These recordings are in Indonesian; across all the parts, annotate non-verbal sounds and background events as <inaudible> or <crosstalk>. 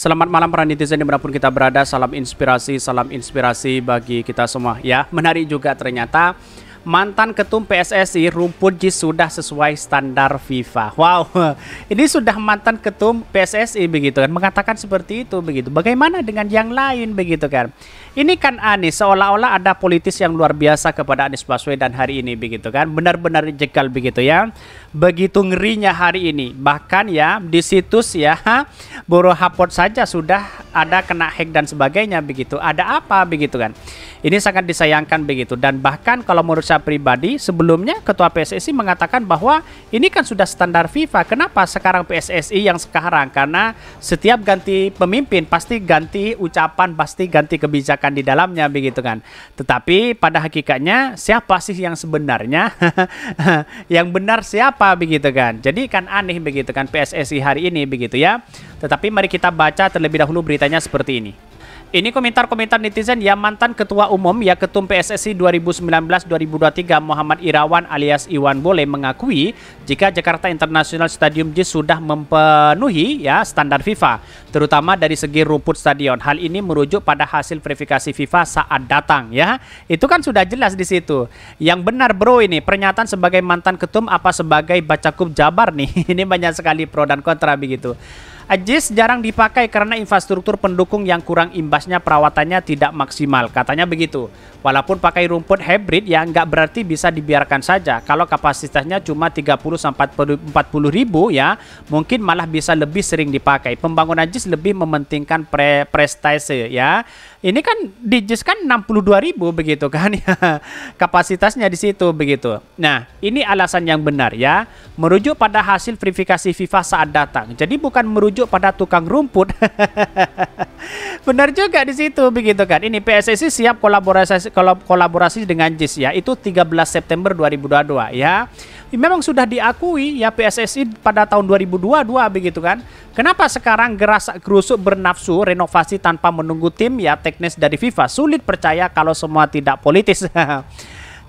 Selamat malam para netizen dimanapun kita berada. Salam inspirasi, salam inspirasi bagi kita semua ya. Menarik juga ternyata mantan ketum PSSI Rumput Jis sudah sesuai standar FIFA. Wow, <laughs> ini sudah mantan ketum PSSI begitu kan mengatakan seperti itu begitu. Bagaimana dengan yang lain begitu kan? Ini kan Anies seolah-olah ada politis yang luar biasa kepada Anies Baswedan hari ini begitu kan. Benar-benar jegal begitu ya. Begitu ngerinya hari ini. Bahkan ya di situs ya buruh Hapot saja sudah ada kena hack dan sebagainya begitu. Ada apa begitu kan. Ini sangat disayangkan begitu dan bahkan kalau menurut saya pribadi sebelumnya ketua PSSI mengatakan bahwa ini kan sudah standar FIFA. Kenapa sekarang PSSI yang sekarang karena setiap ganti pemimpin pasti ganti ucapan, pasti ganti kebijakan dikatakan di dalamnya begitu kan. Tetapi pada hakikatnya siapa sih yang sebenarnya? <laughs> yang benar siapa begitu kan. Jadi kan aneh begitu kan PSSI hari ini begitu ya. Tetapi mari kita baca terlebih dahulu beritanya seperti ini. Ini komentar-komentar netizen Ya mantan Ketua Umum ya ketum PSSI 2019-2023 Muhammad Irawan alias Iwan Bole mengakui jika Jakarta International Stadium J sudah memenuhi ya standar FIFA, terutama dari segi rumput stadion. Hal ini merujuk pada hasil verifikasi FIFA saat datang ya. Itu kan sudah jelas di situ. Yang benar bro ini pernyataan sebagai mantan ketum apa sebagai bacakup Jabar nih. <laughs> ini banyak sekali pro dan kontra begitu. Ajis jarang dipakai karena infrastruktur pendukung yang kurang imbasnya perawatannya tidak maksimal, katanya begitu. Walaupun pakai rumput hybrid ya nggak berarti bisa dibiarkan saja. Kalau kapasitasnya cuma 30 sampai 40 ribu ya, mungkin malah bisa lebih sering dipakai. Pembangunan Ajis lebih mementingkan pre prestasi ya. Ini kan di Ajis kan 62 ribu begitu kan <laughs> ya. Kapasitasnya di situ begitu. Nah, ini alasan yang benar ya. Merujuk pada hasil verifikasi FIFA saat datang. Jadi bukan merujuk merujuk pada tukang rumput. <laughs> Benar juga di situ begitu kan. Ini PSSI siap kolaborasi kolaborasi dengan JIS ya. Itu 13 September 2022 ya. Memang sudah diakui ya PSSI pada tahun 2022 begitu kan. Kenapa sekarang geras gerusuk bernafsu renovasi tanpa menunggu tim ya teknis dari FIFA sulit percaya kalau semua tidak politis. <laughs>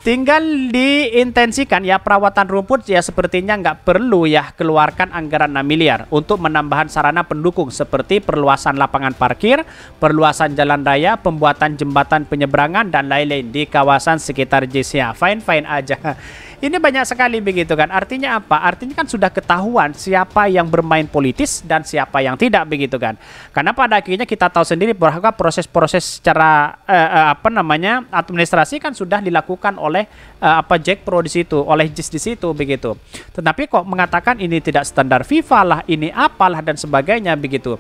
Tinggal diintensikan ya perawatan rumput ya sepertinya nggak perlu ya keluarkan anggaran 6 miliar untuk menambahan sarana pendukung seperti perluasan lapangan parkir, perluasan jalan raya, pembuatan jembatan penyeberangan dan lain-lain di kawasan sekitar JCA. Fine-fine aja. Ini banyak sekali begitu kan. Artinya apa? Artinya kan sudah ketahuan siapa yang bermain politis dan siapa yang tidak begitu kan. Karena pada akhirnya kita tahu sendiri bahwa proses-proses secara eh, eh, apa namanya administrasi kan sudah dilakukan oleh eh, apa Jack Pro di situ, oleh JIS di situ begitu. Tetapi kok mengatakan ini tidak standar FIFA lah, ini apalah dan sebagainya begitu.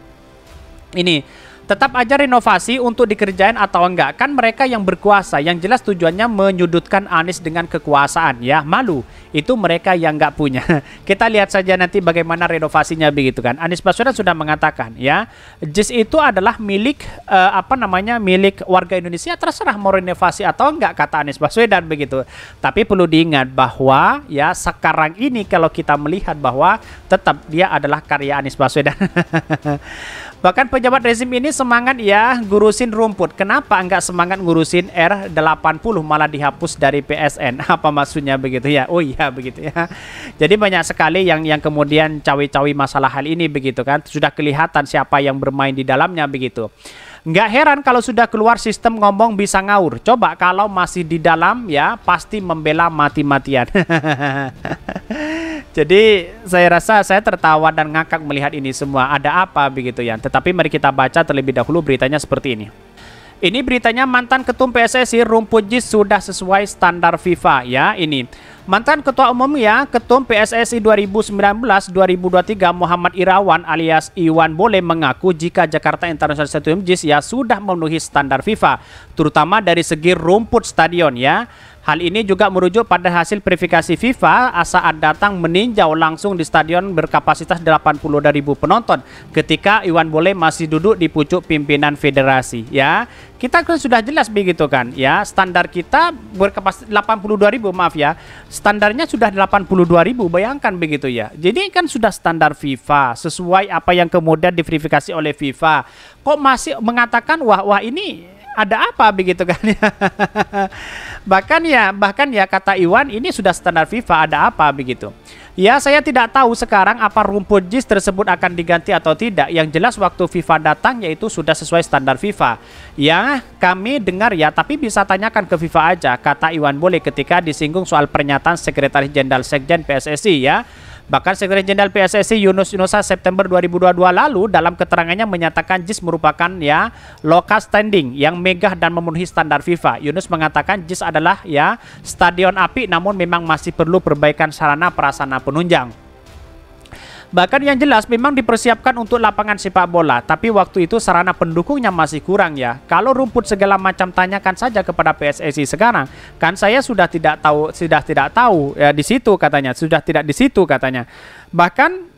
Ini Tetap aja renovasi untuk dikerjain atau enggak kan mereka yang berkuasa yang jelas tujuannya menyudutkan Anies dengan kekuasaan ya malu itu mereka yang enggak punya. <laughs> Kita lihat saja nanti bagaimana renovasinya begitu kan. Anies Baswedan sudah mengatakan ya JIS itu adalah milik eh, apa namanya milik warga Indonesia terserah mau renovasi atau enggak kata Anies Baswedan begitu. Tapi perlu diingat bahwa ya sekarang ini kalau kita melihat bahwa tetap dia adalah karya Anies Baswedan. <laughs> Bahkan pejabat rezim ini semangat ya ngurusin rumput. Kenapa nggak semangat ngurusin R80 malah dihapus dari PSN? <laughs> Apa maksudnya begitu ya? Oh iya begitu ya. Jadi banyak sekali yang yang kemudian cawi-cawi masalah hal ini begitu kan. Sudah kelihatan siapa yang bermain di dalamnya begitu. Nggak heran kalau sudah keluar sistem ngomong bisa ngawur. Coba kalau masih di dalam ya pasti membela mati-matian. <laughs> Jadi saya rasa saya tertawa dan ngakak melihat ini semua. Ada apa begitu ya? Tetapi mari kita baca terlebih dahulu beritanya seperti ini. Ini beritanya mantan ketum PSSI Rumput sudah sesuai standar FIFA ya ini. Mantan Ketua Umum ya, Ketum PSSI 2019-2023 Muhammad Irawan alias Iwan Bole mengaku jika Jakarta International Stadium JIS ya sudah memenuhi standar FIFA, terutama dari segi rumput stadion ya. Hal ini juga merujuk pada hasil verifikasi FIFA saat datang meninjau langsung di stadion berkapasitas 80.000 penonton ketika Iwan Bole masih duduk di pucuk pimpinan federasi ya. Kita kan sudah jelas begitu kan, ya standar kita berkapasitas 82 ribu maaf ya, standarnya sudah 82 ribu, bayangkan begitu ya. Jadi kan sudah standar FIFA sesuai apa yang kemudian diverifikasi oleh FIFA. Kok masih mengatakan wah wah ini ada apa begitu kan ya. <laughs> bahkan ya bahkan ya kata Iwan ini sudah standar FIFA ada apa begitu. Ya, saya tidak tahu sekarang apa rumput JIS tersebut akan diganti atau tidak. Yang jelas waktu FIFA datang yaitu sudah sesuai standar FIFA. Ya, kami dengar ya, tapi bisa tanyakan ke FIFA aja, kata Iwan Bule ketika disinggung soal pernyataan Sekretaris Jenderal Sekjen PSSI ya. Bahkan Sekretaris Jenderal PSSI Yunus Yunusa September 2022 lalu dalam keterangannya menyatakan JIS merupakan ya lokal standing yang megah dan memenuhi standar FIFA. Yunus mengatakan JIS adalah ya stadion api namun memang masih perlu perbaikan sarana prasarana penunjang. Bahkan yang jelas memang dipersiapkan untuk lapangan sepak bola, tapi waktu itu sarana pendukungnya masih kurang ya. Kalau rumput segala macam tanyakan saja kepada PSSI sekarang, kan saya sudah tidak tahu, sudah tidak tahu ya di situ katanya, sudah tidak di situ katanya. Bahkan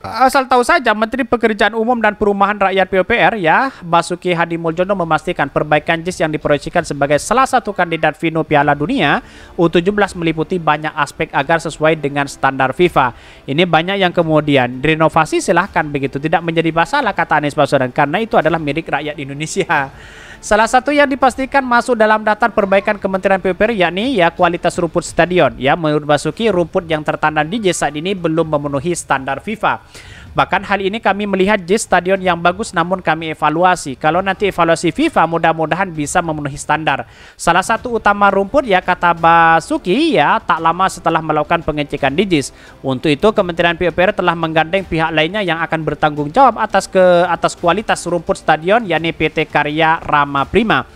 Asal tahu saja, Menteri Pekerjaan Umum dan Perumahan Rakyat PUPR ya, Basuki Hadi Muljono memastikan perbaikan JIS yang diproyeksikan sebagai salah satu kandidat Vino Piala Dunia U17 meliputi banyak aspek agar sesuai dengan standar FIFA. Ini banyak yang kemudian direnovasi silahkan begitu, tidak menjadi masalah kata Anies Baswedan karena itu adalah milik rakyat Indonesia. Salah satu yang dipastikan masuk dalam daftar perbaikan Kementerian PUPR yakni ya kualitas rumput stadion. Ya menurut Basuki rumput yang tertanam di Jesa ini belum memenuhi standar FIFA. Bahkan hal ini kami melihat JIS stadion yang bagus namun kami evaluasi. Kalau nanti evaluasi FIFA mudah-mudahan bisa memenuhi standar. Salah satu utama rumput ya kata Basuki ya tak lama setelah melakukan pengecekan di JIS. Untuk itu Kementerian PUPR telah menggandeng pihak lainnya yang akan bertanggung jawab atas ke atas kualitas rumput stadion yakni PT Karya Rama Prima.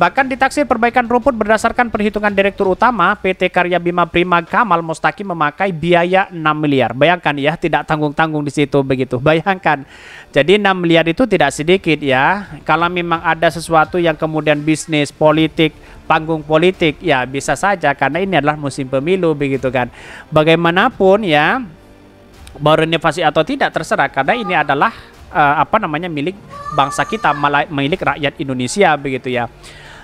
Bahkan ditaksir perbaikan rumput berdasarkan perhitungan Direktur Utama PT Karya Bima Prima Kamal Mustaki memakai biaya 6 miliar. Bayangkan ya, tidak tanggung-tanggung di situ begitu. Bayangkan. Jadi 6 miliar itu tidak sedikit ya. Kalau memang ada sesuatu yang kemudian bisnis, politik, panggung politik, ya bisa saja karena ini adalah musim pemilu begitu kan. Bagaimanapun ya, mau renovasi atau tidak terserah karena ini adalah uh, apa namanya milik bangsa kita, milik rakyat Indonesia begitu ya.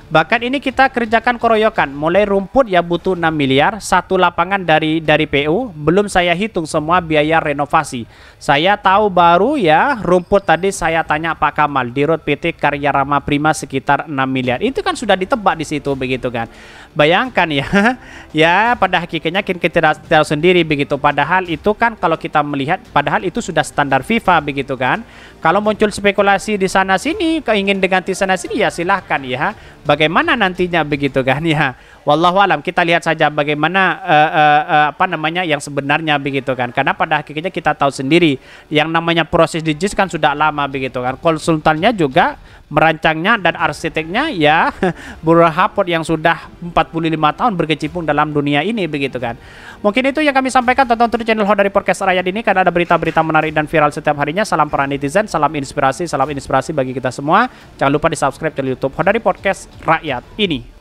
Bahkan ini kita kerjakan keroyokan. Mulai rumput ya butuh 6 miliar, satu lapangan dari dari PU, belum saya hitung semua biaya renovasi. Saya tahu baru ya rumput tadi saya tanya Pak Kamal di road PT Karya Rama Prima sekitar 6 miliar. Itu kan sudah ditebak di situ begitu kan. Bayangkan ya. <laughs> ya pada hakikatnya kita tidak tahu sendiri begitu. Padahal itu kan kalau kita melihat padahal itu sudah standar FIFA begitu kan. Kalau muncul spekulasi di sana sini keingin diganti sana sini ya silahkan ya bagaimana nantinya begitu kan ya Wallahu alam kita lihat saja bagaimana uh, uh, uh, apa namanya yang sebenarnya begitu kan. Karena pada akhirnya kita tahu sendiri yang namanya proses dijis kan sudah lama begitu kan. Konsultannya juga merancangnya dan arsiteknya ya <laughs> Burhapot yang sudah 45 tahun berkecimpung dalam dunia ini begitu kan. Mungkin itu yang kami sampaikan tonton terus channel Hot dari Podcast Rakyat ini karena ada berita-berita menarik dan viral setiap harinya. Salam para netizen, salam inspirasi, salam inspirasi bagi kita semua. Jangan lupa di-subscribe channel YouTube Hot dari Podcast Rakyat ini.